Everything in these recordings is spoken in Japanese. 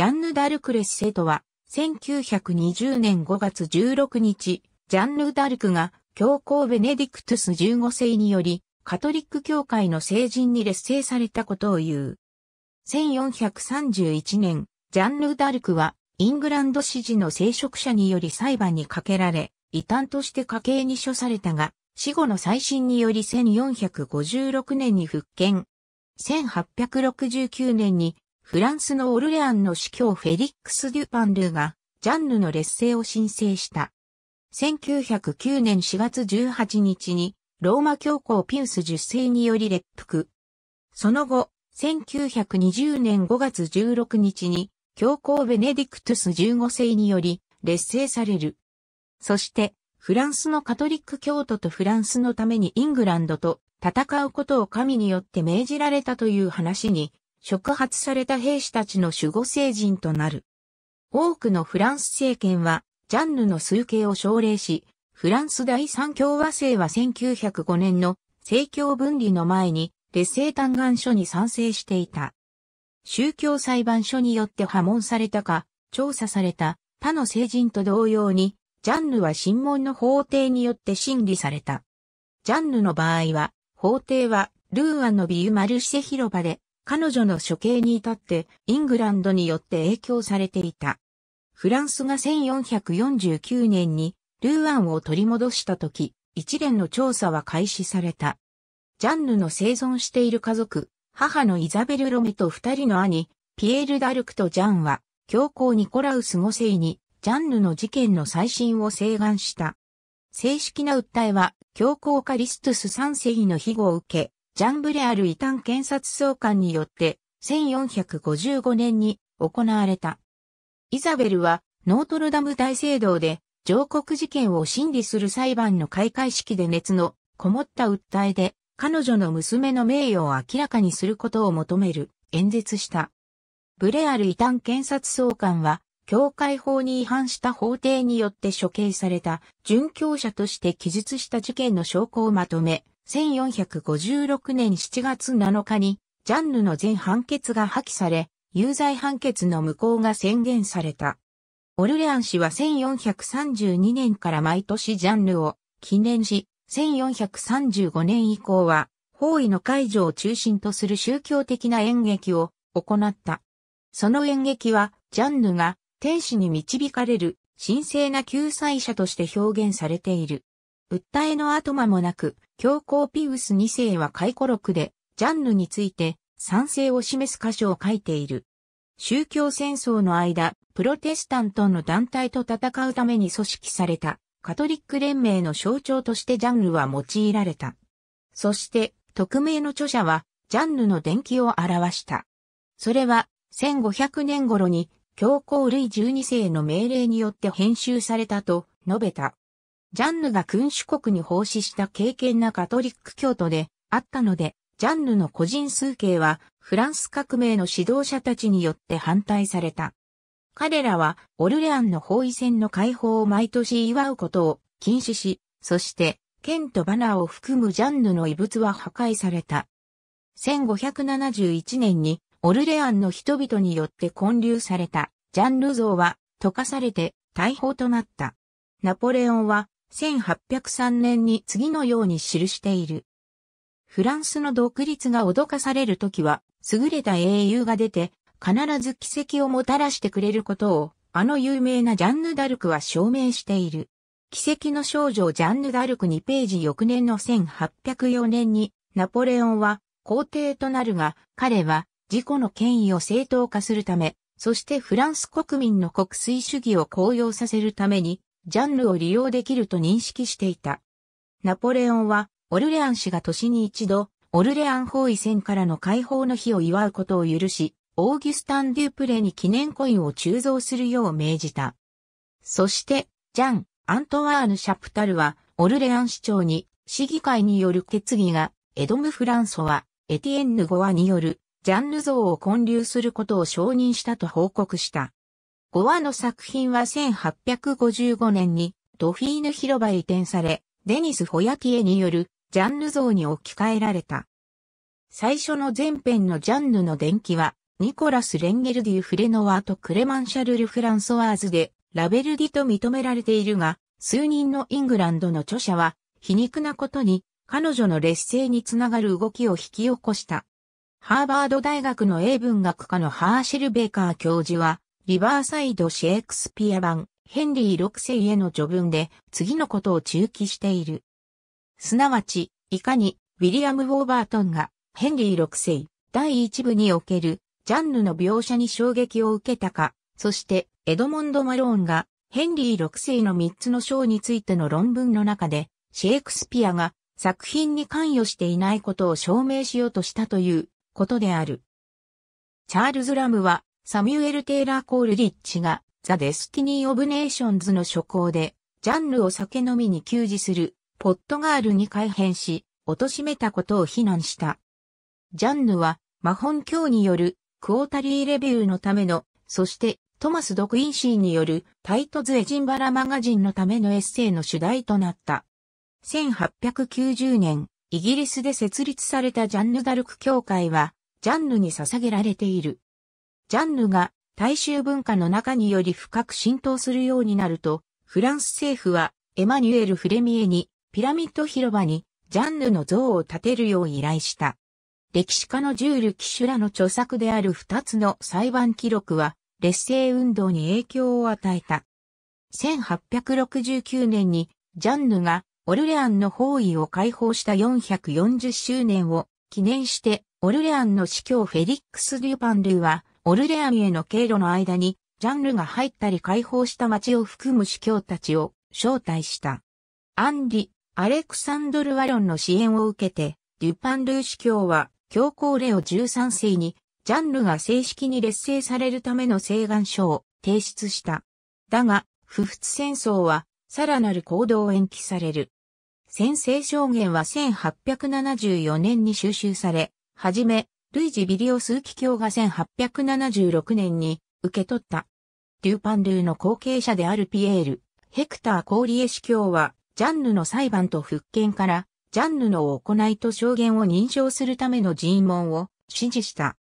ジャンヌ・ダルクレス・セとは、1920年5月16日、ジャンヌ・ダルクが教皇ベネディクトゥス15世により、カトリック教会の聖人に劣勢されたことを言う。1431年、ジャンヌ・ダルクは、イングランド支持の聖職者により裁判にかけられ、異端として家計に処されたが、死後の再審により1456年に復権。1869年にフランスのオルレアンの司教フェリックス・デュパンルーが、ジャンヌの劣勢を申請した。1909年4月18日に、ローマ教皇ピウス10世により列服。その後、1920年5月16日に、教皇ベネディクトゥス15世により、劣勢される。そして、フランスのカトリック教徒とフランスのためにイングランドと戦うことを神によって命じられたという話に触発された兵士たちの守護聖人となる。多くのフランス政権は、ジャンヌの崇敬を奨励し、フランス第三共和制は1905年の政教分離の前に劣勢嘆願書に賛成していた。宗教裁判所によって破門されたか、調査された他の聖人と同様に、ジャンヌは審問の法廷によって審理された。ジャンヌの場合は、法廷はルーアのビュマルシェ広場で彼女の処刑に至ってイングランドによって影響されていた。フランスが1449年にルーアンを取り戻した時、一連の調査は開始された。ジャンヌの生存している家族、母のイザベル・ロメと二人の兄、ピエール・ダルクとジャンは、教皇ニコラウス5世に、ジャンヌの事件の再審を請願した。正式な訴えは、教皇カリストゥス3世の庇護を受け、ジャンブレアル異端検察総監によって1455年に行われた。イザベルはノートルダム大聖堂で上告事件を審理する裁判の開会式で熱のこもった訴えで彼女の娘の名誉を明らかにすることを求める演説した。ブレアル異端検察総監は教会法に違反した法廷によって処刑された殉教者として記述した事件の証拠をまとめ、1456年7月7日に、ジャンヌの全判決が破棄され、有罪判決の無効が宣言された。オルレアン氏は1432年から毎年ジャンヌを記念し、1435年以降は、包囲の解除を中心とする宗教的な演劇を行った。その演劇は、ジャンヌが天使に導かれる神聖な救済者として表現されている。訴えの後間もなく、教皇ピウス2世は回顧録で、ジャンヌについて賛成を示す箇所を書いている。宗教戦争の間、プロテスタントの団体と戦うために組織された、カトリック連盟の象徴としてジャンヌは用いられた。そして、匿名の著者は、ジャンヌの伝記を表した。それは、1500年頃に、教皇類12世の命令によって編集されたと述べた。ジャンヌが君主国に奉仕した敬虔なカトリック教徒であったので、ジャンヌの個人崇敬はフランス革命の指導者たちによって反対された。彼らはオルレアンの包囲戦の解放を毎年祝うことを禁止し、そして剣とバナーを含むジャンヌの遺物は破壊された。1571年にオルレアンの人々によって建立されたジャンヌ像は溶かされて大砲となった。ナポレオンは1803年に次のように記している。フランスの独立が脅かされるときは、優れた英雄が出て、必ず奇跡をもたらしてくれることを、あの有名なジャンヌ・ダルクは証明している。奇跡の少女ジャンヌ・ダルク2ページ翌年の1804年に、ナポレオンは皇帝となるが、彼は自己の権威を正当化するため、そしてフランス国民の国粋主義を高揚させるために、ジャンルを利用できると認識していた。ナポレオンは、オルレアン氏が年に一度、オルレアン包囲戦からの解放の日を祝うことを許し、オーギュスタン・デュープレに記念コインを鋳造するよう命じた。そして、ジャン・アントワーヌ・シャプタルは、オルレアン市長に、市議会による決議が、エドム・フランソは、エティエンヌ・ゴアによる、ジャンル像を建立することを承認したと報告した。ゴ話の作品は1855年にドフィーヌ広場へ移転され、デニス・ホヤティエによるジャンヌ像に置き換えられた。最初の前編のジャンヌの伝記は、ニコラス・レンゲルディ・フレノワーとクレマン・シャルル・フランソワーズで、ラベルディと認められているが、数人のイングランドの著者は、皮肉なことに、彼女の劣勢につながる動きを引き起こした。ハーバード大学の英文学科のハーシル・ベーカー教授は、リバーサイドシェイクスピア版、ヘンリー6世への序文で、次のことを中記している。すなわち、いかに、ウィリアム・ウォーバートンが、ヘンリー6世、第1部における、ジャンヌの描写に衝撃を受けたか、そして、エドモンド・マローンが、ヘンリー6世の3つの章についての論文の中で、シェイクスピアが作品に関与していないことを証明しようとしたということである。チャールズ・ラムはサミュエル・テイラー・コールリッチが、ザ・デスティニー・オブ・ネーションズの初行で、ジャンルを酒飲みに給仕する、ポットガールに改変し、貶めたことを非難した。ジャンヌは、魔ン教による、クォータリーレビューのための、そして、トマス・ドクインシーによる、タイトズ・エジンバラマガジンのためのエッセイの主題となった。1890年、イギリスで設立されたジャンヌ・ダルク教会は、ジャンヌに捧げられている。ジャンヌが大衆文化の中により深く浸透するようになると、フランス政府はエマニュエル・フレミエにピラミッド広場にジャンヌの像を建てるよう依頼した。歴史家のジュール・キシュラの著作である二つの裁判記録は、劣勢運動に影響を与えた。1869年にジャンヌがオルレアンの包囲を解放した440周年を記念してオルレアンの司教フェリックス・デュパンルーはオルレアンへの経路の間に、ジャンルが入ったり解放した街を含む司教たちを招待した。アンリ、アレクサンドル・ワロンの支援を受けて、デュパンルー司教は、教皇レオ13世に、ジャンルが正式に劣勢されるための請願書を提出した。だが、不仏戦争は、さらなる行動を延期される。先制証言は1874年に収集され、はじめ、ルイジ・ビリオスーキ卿が1876年に受け取った。デューパンルーの後継者であるピエール、ヘクター・コーリエ司教は、ジャンヌの裁判と復権から、ジャンヌの行いと証言を認証するための尋問を指示した。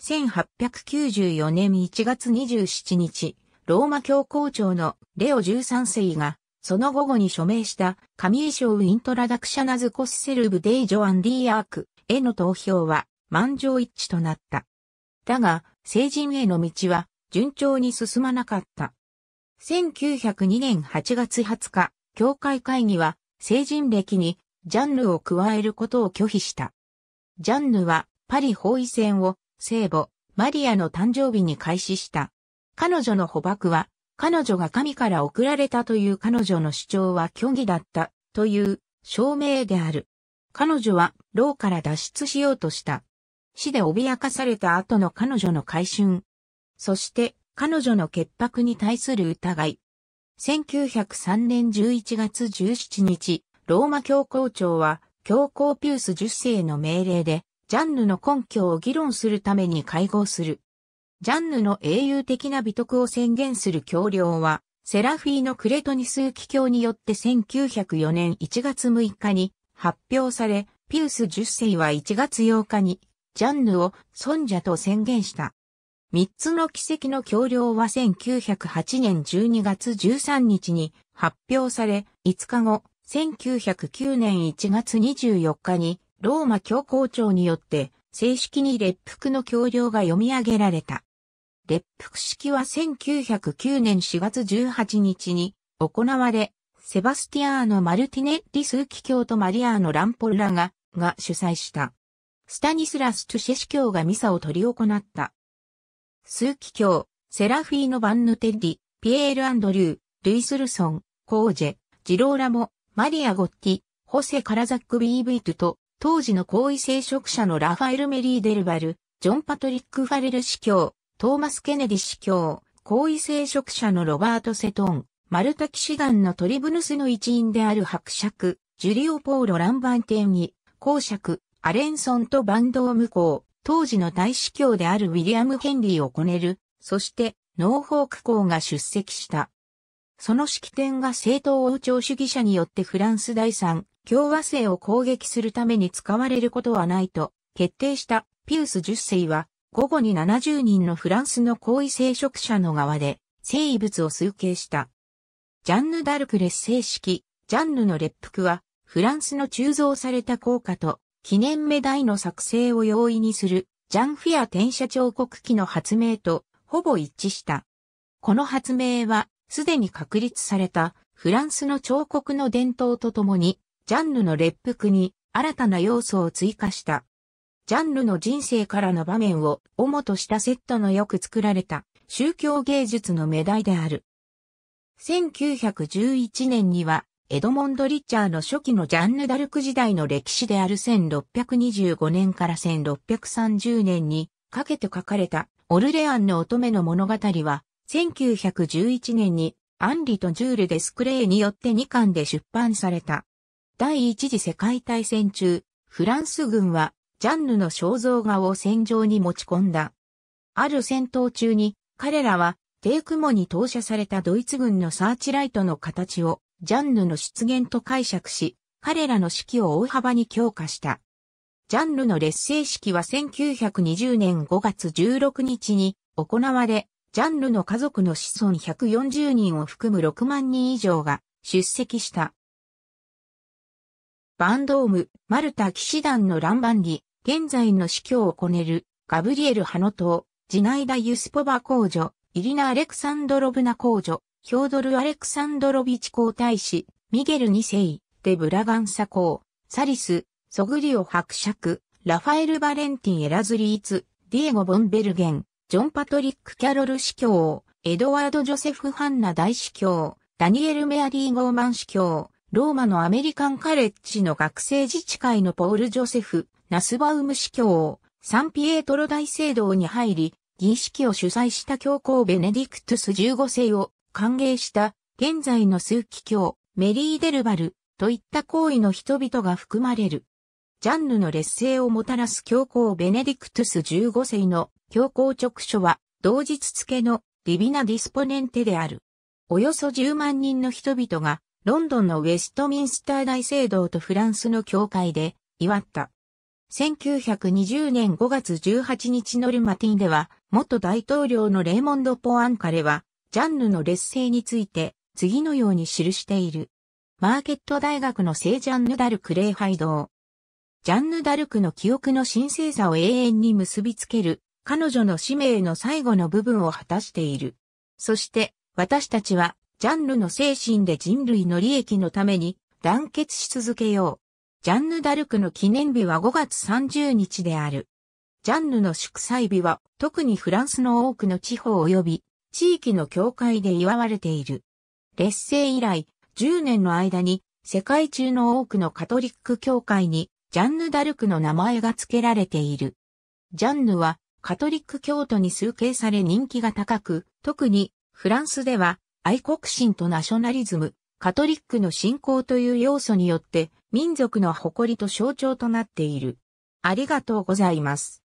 1894年1月27日、ローマ教皇庁のレオ13世が、その午後に署名した紙衣装イントラダクシャナズコスセルブデイジョアンディーアークへの投票は、満場一致となった。だが、成人への道は順調に進まなかった。1902年8月20日、教会会議は成人歴にジャンヌを加えることを拒否した。ジャンヌはパリ包囲戦を聖母、マリアの誕生日に開始した。彼女の捕獲は、彼女が神から送られたという彼女の主張は虚偽だったという証明である。彼女は牢から脱出しようとした。死で脅かされた後の彼女の回春。そして彼女の潔白に対する疑い。1903年11月17日、ローマ教皇庁は教皇ピュース10世の命令で、ジャンヌの根拠を議論するために会合する。ジャンヌの英雄的な美徳を宣言する教領は、セラフィーのクレトニス帰教によって1904年1月6日に発表され、ピウス10世は1月8日にジャンヌを尊者と宣言した。三つの奇跡の橋梁は1908年12月13日に発表され、5日後、1909年1月24日にローマ教皇庁によって正式に列服の橋梁が読み上げられた。列服式は1909年4月18日に行われ、セバスティアーノ・マルティネスリ枢機卿とマリアーノ・ランポルラが、が主催した。スタニスラス・トゥシェ司教がミサを執り行った。ーキ教、セラフィーノ・バンヌテッィ、ピエール・アンドリュー、ルイス・ルソン、コージェ、ジローラモ、マリア・ゴッティ、ホセ・カラザック・ビービートと、当時の高位聖職者のラファエル・メリー・デルバル、ジョン・パトリック・ファレル司教、トーマス・ケネディ司教、高位聖職者のロバート・セトン、マルタ騎士団のトリブヌスの一員である伯爵、ジュリオ・ポーロ・ランバンテンに、公爵、アレンソンとバンドを無効、当時の大司教であるウィリアム・ヘンリーをこねる、そしてノーフォーク校が出席した。その式典が正当王朝主義者によってフランス第三共和制を攻撃するために使われることはないと決定したピウス10世は午後に70人のフランスの高位聖職者の側で聖遺物を推計した。ジャンヌ・ダルクレス正式、ジャンヌの列服はフランスの鋳造された効果と記念メダイの作成を容易にする、ジャンフィア転写彫刻機の発明とほぼ一致した。この発明は、すでに確立されたフランスの彫刻の伝統とともに、ジャンヌの列服に新たな要素を追加した。ジャンヌの人生からの場面を主としたセットのよく作られた宗教芸術のメダイである。1911年にはエドモンド・リッチャーの初期のジャンヌ・ダルク時代の歴史である1625年から1630年にかけて書かれたオルレアンの乙女の物語は1911年にアンリとジュール・デスクレイによって2巻で出版された。第一次世界大戦中、フランス軍はジャンヌの肖像画を戦場に持ち込んだ。ある戦闘中に彼らは低雲に投射されたドイツ軍のサーチライトの形をジャンヌの出現と解釈し、彼らの指揮を大幅に強化した。ジャンヌの劣勢式は1920年5月16日に行われ、ジャンヌの家族の子孫140人を含む6万人以上が出席した。バンドーム、マルタ騎士団の乱番に、現在の司教をこねる、ガブリエル・ハノ島、ジナイダ・ユスポバ公女、イリナ・アレクサンドロブナ公女、ヒョードル・アレクサンドロビチ皇太子、ミゲル2世、デブラガンサ公、サリス、ソグリオ伯爵、ラファエル・バレンティン・エラズリーツ、ディエゴ・ボンベルゲン、ジョン・パトリック・キャロル司教、エドワード・ジョセフ・ハンナ大司教、ダニエル・メアリー・ゴーマン司教、ローマのアメリカンカレッジの学生自治会のポール・ジョセフ、ナスバウム司教、サンピエートロ大聖堂に入り、儀式を主催した教皇ベネディクトゥス15世を歓迎した現在の数奇教、メリー・デルバルといった行為の人々が含まれる。ジャンヌの劣勢をもたらす教皇ベネディクトゥス15世の教皇直書は同日付のリビナ・ディスポネンテである。およそ10万人の人々がロンドンのウェストミンスター大聖堂とフランスの教会で祝った。1920年5月18日のルマティンでは元大統領のレーモンド・ポアンカレはジャンヌの劣勢について、次のように記している。マーケット大学の聖ジャンヌ・ダルク礼拝堂。ジャンヌ・ダルクの記憶の神聖さを永遠に結びつける、彼女の使命の最後の部分を果たしている。そして、私たちは、ジャンヌの精神で人類の利益のために、団結し続けよう。ジャンヌ・ダルクの記念日は5月30日である。ジャンヌの祝祭日は、特にフランスの多くの地方及び、地域の教会で祝われている。劣勢以来、10年の間に世界中の多くのカトリック教会にジャンヌ・ダルクの名前が付けられている。ジャンヌはカトリック教徒に崇敬され人気が高く、特にフランスでは愛国心とナショナリズム、カトリックの信仰という要素によって民族の誇りと象徴となっている。ありがとうございます。